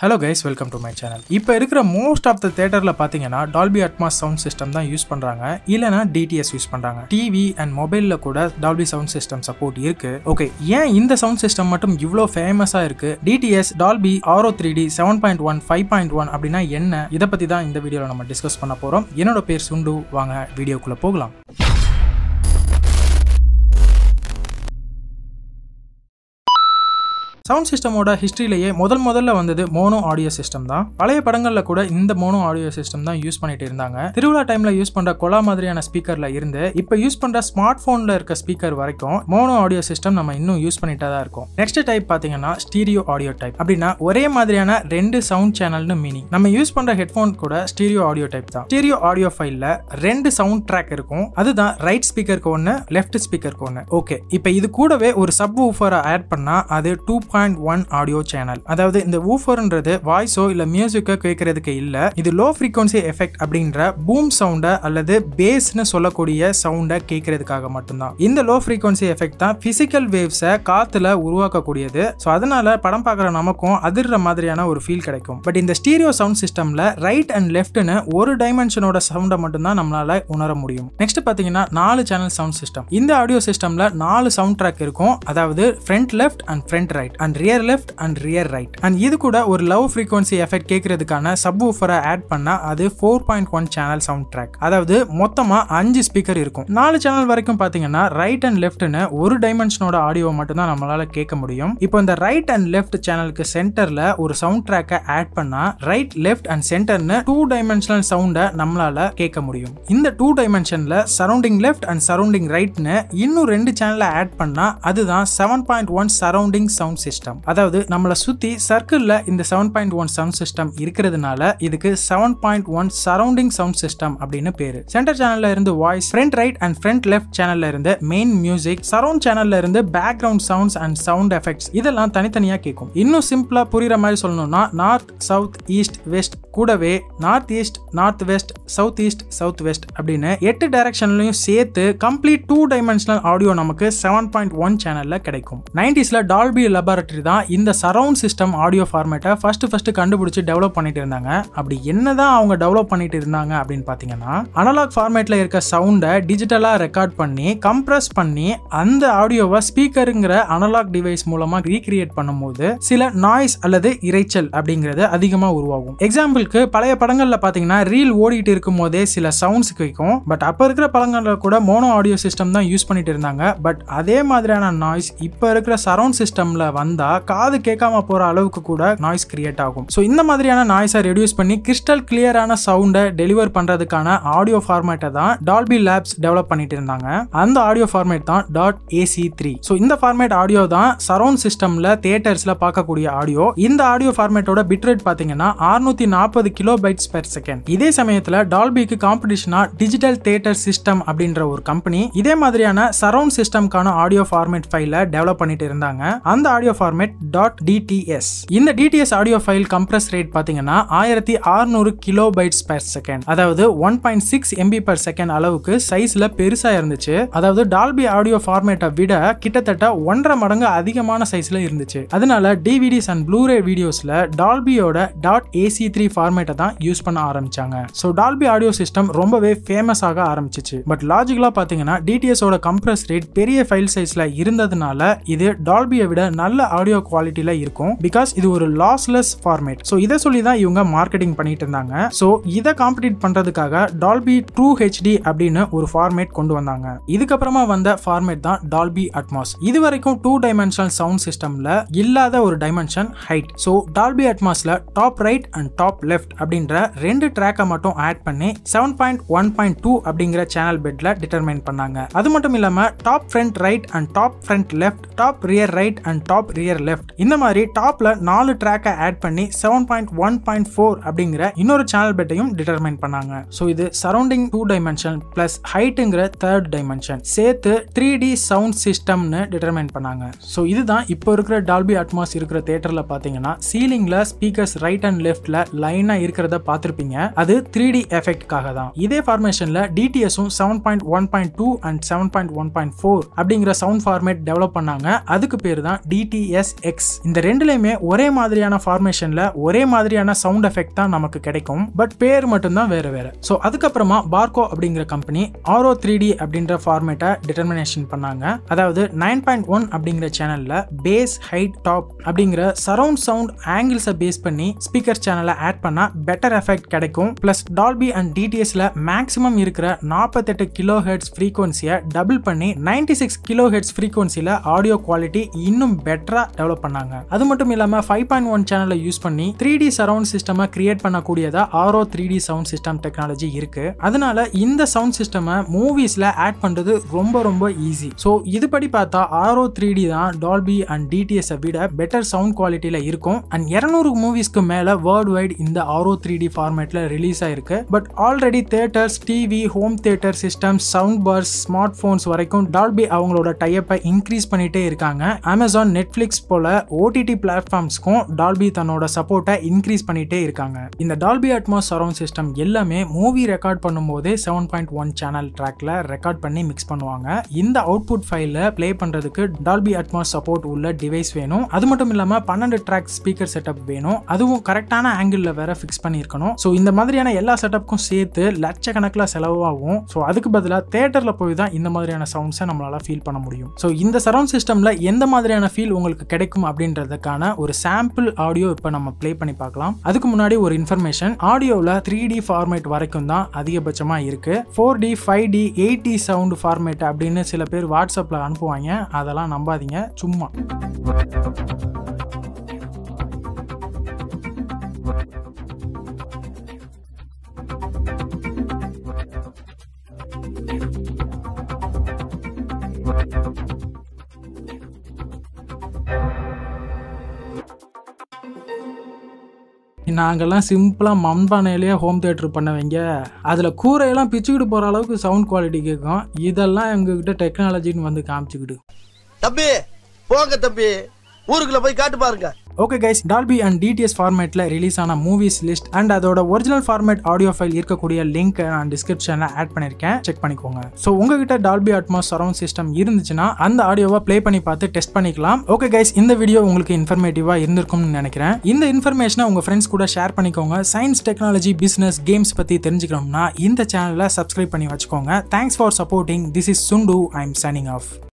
Hello guys welcome to my channel இப்போ இருக்கிற most of the தேட்டரில் பார்த்தீங்கன்னா டால்பி அட்மாஸ் சவுண்ட் சிஸ்டம் தான் யூஸ் பண்ணுறாங்க இல்லைனா டிடிஎஸ் யூஸ் பண்ணுறாங்க டிவி அண்ட் மொபைலில் கூட டால்பி சவுண்ட் சிஸ்டம் சப்போர்ட் இருக்கு ஓகே ஏன் இந்த சவுண்ட் சிஸ்டம் மட்டும் இவ்வளோ ஃபேமஸாக இருக்கு DTS Dolby Auro three D seven point one five point one அப்படின்னா என்ன இதை பற்றி தான் இந்த வீடியோவில் நம்ம டிஸ்கஸ் பண்ண போகிறோம் என்னோட பேர் சுண்டு வாங்க வீடியோக்குள்ளே போகலாம் சவுண்ட் சிஸ்டமோட ஹிஸ்ட்ரியிலேயே முதல் முதல்ல வந்தது மோனோ ஆடியோ சிஸ்டம் தான் பழைய படங்களில் கூட இந்த மோனோ ஆடியோ சிஸ்டம் தான் யூஸ் பண்ணிட்டு இருந்தாங்க திருவிழா டைம்ல யூஸ் பண்ற கொலா மாதிரியான ஸ்பீக்கர்ல இருந்து இப்ப யூஸ் பண்ற ஸ்மார்ட் போன்ல இருக்க ஸ்பீக்கர் வரைக்கும் மோனோ ஆடியோ சிஸ்டம் நம்ம இன்னும் யூஸ் பண்ணிட்டு தான் இருக்கும் நெக்ஸ்ட் டைப் பாத்தீங்கன்னா ஸ்டீரியோ ஆடியோ டைப் அப்படின்னா ஒரே மாதிரியான ரெண்டு சவுண்ட் சேனல்னு மீனிங் நம்ம யூஸ் பண்ற ஹெட்ஃபோன் கூட ஸ்டீரியோ ஆடியோ டைப் தான் ஸ்டீரியோ ஆடியோ ஃபைல்ல ரெண்டு சவுண்ட் ட்ராக் இருக்கும் அதுதான் ரைட் ஸ்பீக்கருக்கு ஒன்று லெஃப்ட் ஸ்பீக்கருக்கு ஒன்று ஓகே இப்போ இது கூடவே ஒரு சப் ஊஃபரை ஆட் பண்ணா அது two point one audio channel அதாவது இந்த ஊஃபர்ன்றது வாய்ஸோ இல்லை மியூசிக்கோ கேட்கறதுக்கு இல்லை இது லோ ஃப்ரீக்வன்சி எஃபெக்ட் அப்படின்ற பூம் சவுண்டை அல்லது பேஸ்னு சொல்லக்கூடிய சவுண்டை கேட்கறதுக்காக மட்டும்தான் இந்த லோ ஃப்ரீக்வன்சி எஃபெக்ட் தான் பிசிக்கல் வேவ்ஸை காத்துல உருவாக்கக்கூடியது ஸோ அதனால படம் பார்க்குற நமக்கும் அதிர்ற மாதிரியான ஒரு ஃபீல் கிடைக்கும் பட் இந்த ஸ்டீரியோ சவுண்ட் சிஸ்டம்ல ரைட் அண்ட் லெஃப்ட்னு ஒரு டைமென்ஷனோட சவுண்டை மட்டும்தான் நம்மளால உணர முடியும் நெக்ஸ்ட் பார்த்தீங்கன்னா நாலு சேனல் சவுண்ட் சிஸ்டம் இந்த ஆடியோ சிஸ்டம்ல நாலு சவுண்ட் ட்ராக் இருக்கும் அதாவது front left and front right and rear left and rear right and இது கூட ஒரு லவ் ஃப்ரீக்வன்சி எஃபெக்ட் கேட்கறதுக்கான சப் ஊஃபரை ஆட் பண்ணால் அது four point one channel sound track அதாவது மொத்தமாக அஞ்சு ஸ்பீக்கர் இருக்கும் நாலு சேனல் வரைக்கும் பார்த்தீங்கன்னா ரைட் அண்ட் லெஃப்ட்னு ஒரு டைமென்ஷனோட ஆடியோ மட்டும்தான் நம்மளால் கேட்க முடியும் இப்போ இந்த ரைட் அண்ட் லெஃப்ட் சேனலுக்கு சென்டரில் ஒரு சவுண்ட் ட்ராக்கை ஆட் பண்ணால் ரைட் லெஃப்ட் அண்ட் சென்டர்னு டூ டைமென்ஷனல் சவுண்டை நம்மளால் கேட்க முடியும் இந்த டூ டைமென்ஷனில் சரௌண்டிங் லெஃப்ட் அண்ட் சரௌண்டிங் ரைட்னு இன்னும் ரெண்டு சேனலை ஆட் பண்ணால் அதுதான் seven point one surrounding sound system system அதாவது நம்மளை சுற்றி சர்க்கிளில் இந்த seven point one sound system இருக்கிறதுனால இதுக்கு seven point one surrounding sound system அப்படின்னு பேர் சென்டர் சேனல்ல இருந்து voice front right and front left சேனல்ல இருந்து மெயின் மியூசிக் சரௌண்ட் சேனல்ல இருந்து background sounds and sound effects இதெல்லாம் தனித்தனியாக கேட்கும் இன்னும் சிம்பிளா புரியுற மாதிரி சொல்லணும்னா நார்த் சவுத் ஈஸ்ட் வெஸ்ட் கூடவே north east north west south east south west அப்படின்னு எட்டு டைரக்ஷன்லையும் சேர்த்து கம்ப்ளீட் டூ டைமென்ஷனல் ஆடியோ நமக்கு செவன் பாயிண்ட் ஒன் சேனல்ல கிடைக்கும் நைன்டிஸ்ல டால்பி லெபார்ட் பற்றி தான் இந்த சரவுண்ட் சிஸ்டம் ஆடியோ ஃபார்மேட்டை ஃபஸ்ட்டு ஃபஸ்ட்டு கண்டுபிடிச்சி டெவலப் பண்ணிட்டு இருந்தாங்க அப்படி என்ன அவங்க டெவலப் பண்ணிட்டு இருந்தாங்க அப்படின்னு பார்த்தீங்கன்னா அனலாக் ஃபார்மேட்டில் இருக்க சவுண்டை டிஜிட்டலாக ரெக்கார்ட் பண்ணி கம்ப்ரஸ் பண்ணி அந்த ஆடியோவை ஸ்பீக்கருங்கிற அனலாக் டிவைஸ் மூலமாக ரீக்ரியேட் பண்ணும்போது சில நாய்ஸ் அல்லது இறைச்சல் அப்படிங்கிறது அதிகமாக உருவாகும் எக்ஸாம்பிளுக்கு பழைய படங்களில் பார்த்தீங்கன்னா ரீல் ஓடிட்டு இருக்கும் போதே சில சவுண்ட்ஸ் கேட்கும் பட் அப்போ இருக்கிற படங்களில் கூட மோனோ ஆடியோ சிஸ்டம் தான் யூஸ் பண்ணிட்டு இருந்தாங்க பட் அதே மாதிரியான நாய்ஸ் இப்போ இருக்கிற சரவுண்ட் சிஸ்டமில் வந்து வந்தால் காது கேட்காம போகிற அளவுக்கு கூட நாய்ஸ் கிரியேட் ஆகும் ஸோ இந்த மாதிரியான நாய்ஸை ரெடியூஸ் பண்ணி கிறிஸ்டல் கிளியரான சவுண்டை டெலிவர் பண்ணுறதுக்கான ஆடியோ ஃபார்மேட்டை தான் டால்பி லேப்ஸ் டெவலப் பண்ணிட்டு இருந்தாங்க அந்த ஆடியோ ஃபார்மேட் தான் டாட் ஏசி த்ரீ ஸோ இந்த ஃபார்மேட் ஆடியோ தான் சரௌண்ட் சிஸ்டமில் தேட்டர்ஸில் பார்க்கக்கூடிய ஆடியோ இந்த ஆடியோ ஃபார்மேட்டோட பிட்ரேட் பார்த்தீங்கன்னா அறுநூத்தி நாற்பது கிலோ பைட்ஸ் பெர் செகண்ட் இதே சமயத்தில் டால்பிக்கு காம்படிஷனாக டிஜிட்டல் தேட்டர் சிஸ்டம் அப்படின்ற ஒரு கம்பெனி இதே மாதிரியான சரௌண்ட் சிஸ்டம்கான ஆடியோ ஃபார்மேட் ஃபைல டெவலப் பண்ணிட்டு இருந்தாங்க அந்த ஆடியோ ஃபார்மேட் டாட் டிடிஎஸ் இந்த DTS audio file compress rate பார்த்தீங்கன்னா ஆயிரத்தி ஆறுநூறு கிலோ பைட்ஸ் பெர் செகண்ட் அதாவது one point six MB per second அளவுக்கு சைஸ்ல பெருசா இருந்துச்சு அதாவது டால்பி ஆடியோ ஃபார்மேட்டை விட கிட்டத்தட்ட ஒன்றரை மடங்கு அதிகமான சைஸ்ல இருந்துச்சு அதனால டிவிடிஸ் அண்ட் ப்ளூரே வீடியோஸ்ல டால்பியோட டாட் ஏசி த்ரீ ஃபார்மேட்டை தான் யூஸ் பண்ண ஆரம்பிச்சாங்க ஸோ டால்பி ஆடியோ சிஸ்டம் ரொம்பவே ஃபேமஸ் ஆக ஆரம்பிச்சிச்சு பட் லாஜிக்கலாக பார்த்தீங்கன்னா டிடிஎஸோட கம்ப்ரஸ் ரேட் பெரிய ஃபைல் சைஸில் இருந்ததுனால இது டால்பியை விட நல்ல ஆடியோ குவாலிட்டியில் இருக்கும் பிகாஸ் இது ஒரு லாஸ்லெஸ் ஃபார்மேட் ஸோ இதை சொல்லி தான் இவங்க மார்க்கெட்டிங் பண்ணிட்டு இருந்தாங்க ஸோ இதை காம்படிட் பண்ணுறதுக்காக டால்பி ட்ரூ ஹெச்டி அப்படின்னு ஒரு ஃபார்மேட் கொண்டு வந்தாங்க இதுக்கப்புறமா வந்த ஃபார்மேட் தான் டால்பி அட்மாஸ் இது வரைக்கும் டூ டைமென்ஷனல் சவுண்ட் சிஸ்டமில் இல்லாத ஒரு டைமென்ஷன் ஹைட் ஸோ டால்பி அட்மாஸில் top right and top left அப்படின்ற ரெண்டு ட்ராக்கை மட்டும் ஆட் பண்ணி seven point one point two அப்படிங்கிற சேனல் பெட்ல டிட்டர்மைன் பண்ணாங்க அது மட்டும் இல்லாமல் top front right and top front left top rear right and top rear left இந்த மாதிரி டாப்ல நாலு ட்ராக்கை ஆட் பண்ணி seven point one point four அப்படிங்கிற இன்னொரு சேனல் பெட்டையும் டிட்டர்மைன் பண்ணாங்க ஸோ இது சரௌண்டிங் டூ டைமென்ஷன் பிளஸ் ஹைட்டுங்கிற தேர்ட் டைமென்ஷன் சேர்த்து த்ரீ டி சவுண்ட் சிஸ்டம்னு டிட்டர்மைன் பண்ணாங்க ஸோ இதுதான் இப்போ இருக்கிற டால்பி அட்மாஸ் இருக்கிற தேட்டரில் பார்த்தீங்கன்னா சீலிங்கில் ஸ்பீக்கர்ஸ் ரைட் அண்ட் லெஃப்டில் லைனாக இருக்கிறத பார்த்துருப்பீங்க அது த்ரீ டி எஃபெக்ட்காக தான் இதே ஃபார்மேஷனில் டிடிஎஸும் seven point one point two and seven point one point four அப்படிங்கிற சவுண்ட் ஃபார்மேட் டெவலப் பண்ணாங்க அதுக்கு பேர் தான் டிடி டிஎஸ்எக்ஸ் இந்த ரெண்டுலையுமே ஒரே மாதிரியான ஃபார்மேஷன்ல ஒரே மாதிரியான சவுண்ட் எஃபெக்ட் தான் நமக்கு கிடைக்கும் பட் பேர் மட்டும்தான் வேற வேற ஸோ அதுக்கப்புறமா பார்கோ அப்படிங்கிற கம்பெனி ஆரோ த்ரீ டி அப்படின்ற ஃபார்மேட்டை டிட்டர்மினேஷன் பண்ணாங்க அதாவது நைன் பாயிண்ட் ஒன் அப்படிங்கிற சேனல்ல பேஸ் ஹைட் டாப் அப்படிங்கிற சரவுண்ட் சவுண்ட் ஆங்கிள்ஸை பேஸ் பண்ணி ஸ்பீக்கர் சேனலை ஆட் பண்ணா பெட்டர் எஃபெக்ட் கிடைக்கும் பிளஸ் டால்பி அண்ட் டிடிஎஸ்ல மேக்ஸிமம் இருக்கிற நாற்பத்தெட்டு கிலோ ஹெட்ஸ் ஃப்ரீக்வன்சியை டபுள் பண்ணி நைன்டி சிக்ஸ் கிலோ ஹெட்ஸ் ஃப்ரீக்வன்சியில் ஆடியோ குவாலிட்டி இன்னும் பெட்டராக எக்ஸ்ட்ரா டெவலப் பண்ணாங்க அது மட்டும் இல்லாமல் ஃபைவ் பாயிண்ட் ஒன் சேனலை யூஸ் பண்ணி த்ரீ டி சரவுண்ட் சிஸ்டமை கிரியேட் பண்ணக்கூடியதா Auro three D sound system technology இருக்கு அதனால இந்த சவுண்ட் சிஸ்டமை மூவிஸ்ல ஆட் பண்றது ரொம்ப ரொம்ப ஈஸி ஸோ இதுபடி பார்த்தா ஆரோ த்ரீ டி தான் டால்பி அண்ட் டிடிஎஸ் விட பெட்டர் சவுண்ட் குவாலிட்டியில இருக்கும் அண்ட் இரநூறு மூவிஸ்க்கு மேல வேர்ல்டு வைட் இந்த ஆரோ த்ரீ டி ஃபார்மேட்ல ரிலீஸ் ஆயிருக்கு but already theatres TV home theatre system sound bars smart phones வரைக்கும் டால்பி அவங்களோட டைப்பை இன்க்ரீஸ் பண்ணிட்டே இருக்காங்க அமேசான் நெட்ஃபிளிக்ஸ் நெட்ஃப்ளிக்ஸ் போல ஓடிடி பிளாட்ஃபார்ம்ஸ்க்கும் டால்பி தன்னோட சப்போர்ட்டை இன்க்ரீஸ் பண்ணிட்டே இருக்காங்க இந்த டால்பி அட்மாஸ் சரவுண்ட் சிஸ்டம் எல்லாமே மூவி ரெக்கார்ட் பண்ணும்போதே செவன் பாயிண்ட் ஒன் சேனல் ட்ராக்ல ரெக்கார்ட் பண்ணி மிக்ஸ் பண்ணுவாங்க இந்த அவுட்புட் ஃபைல பிளே பண்றதுக்கு டால்பி அட்மாஸ் சப்போர்ட் உள்ள டிவைஸ் வேணும் அது மட்டும் இல்லாம பன்னெண்டு ட்ராக் ஸ்பீக்கர் செட்டப் வேணும் அதுவும் கரெக்டான ஆங்கிள் வேற ஃபிக்ஸ் பண்ணியிருக்கணும் ஸோ இந்த மாதிரியான எல்லா செட்டப்க்கும் சேர்த்து லட்சக்கணக்கில் செலவாகும் ஸோ அதுக்கு பதிலாக தேட்டரில் போய் தான் இந்த மாதிரியான சவுண்ட்ஸை நம்மளால ஃபீல் பண்ண முடியும் ஸோ இந்த சரௌண்ட் சிஸ்டமில் எந்த மாதிரியான ஃபீல் உங்களுக்கு உங்களுக்கு கிடைக்கும் அப்படின்றதுக்கான ஒரு சாம்பிள் ஆடியோ இப்போ நம்ம ப்ளே பண்ணி பார்க்கலாம் அதுக்கு முன்னாடி ஒரு இன்ஃபர்மேஷன் ஆடியோவில் த்ரீ டி ஃபார்மேட் வரைக்கும் தான் அதிகபட்சமாக இருக்குது four D five D eight D sound format அப்படின்னு சில பேர் வாட்ஸ்அப்பில் அனுப்புவாங்க அதெல்லாம் நம்பாதீங்க சும்மா Thank you. நாங்கள்லாம் சிம்பிளாக மண்பானையிலேயே ஹோம் தேட்டர் பண்ணவங்க அதில் கூரையெல்லாம் பிச்சுக்கிட்டு போகிற அளவுக்கு சவுண்ட் குவாலிட்டி கேட்கும் இதெல்லாம் எங்ககிட்ட டெக்னாலஜின்னு வந்து காமிச்சுக்கிட்டு தம்பி போங்க தம்பி ஊருக்குள்ளே போய் காட்டு பாருங்க okay guys Dolby and DTS ஃபார்மேட்டில் ரிலீஸ் ஆன மூவிஸ் லிஸ்ட் அண்ட் அதோட ஒரிஜினல் ஃபார்மேட் ஆடியோ ஃபைல் இருக்கக்கூடிய லிங்க் நான் டிஸ்கிரிப்ஷனில் ஆட் பண்ணியிருக்கேன் செக் பண்ணிக்கோங்க ஸோ உங்ககிட்ட டால்பி அட்மாஸ் சரௌண்ட் சிஸ்டம் இருந்துச்சுன்னா அந்த ஆடியோவை ப்ளே பண்ணி பார்த்து டெஸ்ட் பண்ணிக்கலாம் ஓகே கைஸ் இந்த வீடியோ உங்களுக்கு இன்ஃபர்மேட்டிவாக இருந்திருக்கும்னு நினைக்கிறேன் இந்த இன்ஃபர்மேஷனை உங்கள் ஃப்ரெண்ட்ஸ் கூட ஷேர் பண்ணிக்கோங்க சயின்ஸ் டெக்னாலஜி பிஸ்னஸ் கேம்ஸ் பற்றி தெரிஞ்சுக்கணும்னா இந்த சேனலை சப்ஸ்கிரைப் பண்ணி வச்சுக்கோங்க thanks for supporting this is சுண்டு ஐ எம் சைனிங் ஆஃப்